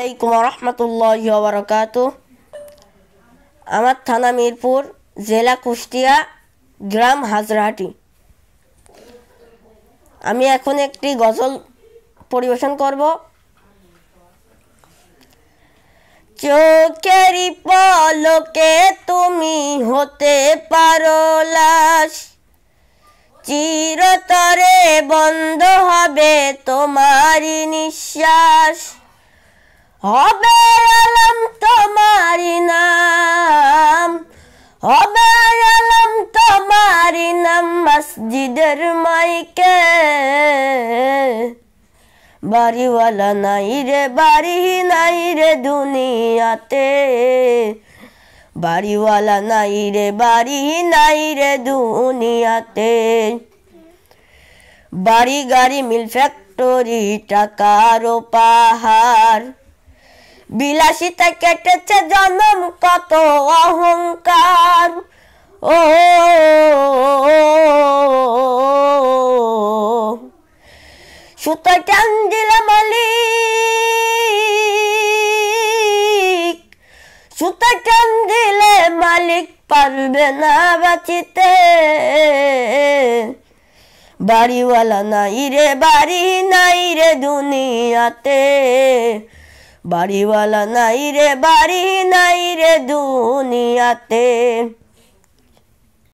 আসসালামাইকুম রহমতুল্লাহ বরকাত আমার থানা মিরপুর জেলা কুষ্টিয়া গ্রাম হাজরাহাটি আমি এখন একটি গজল পরিবেশন করব চোখের পলকে তুমি হতে পারো লাশ চিরতরে বন্ধ হবে তোমারই নিঃশ্বাস হবে আলম তোমারি নাম হবে আলম তোমারি নাম মসজিদের মাইকে বাড়িওয়ালা নাই রে বাড়ি নাই রে দুনিয়াতে বাড়িওয়ালা নাই রে বাড়ি নাই রে দুনিয়াতে বাড়ি গাড়ি মিল ফ্যাক্টরি টাকার পাহাড় বিলাসিতা কেটেছে জন্ম কত অহংকার ও সুতো টান দিল মালিক সুতো টান দিলে মালিক পারবে না বাঁচিতে বাড়িওয়ালা নাই রে বাড়ি নাই রে দুনিয়াতে バリ笑ないれバリないれどうにやって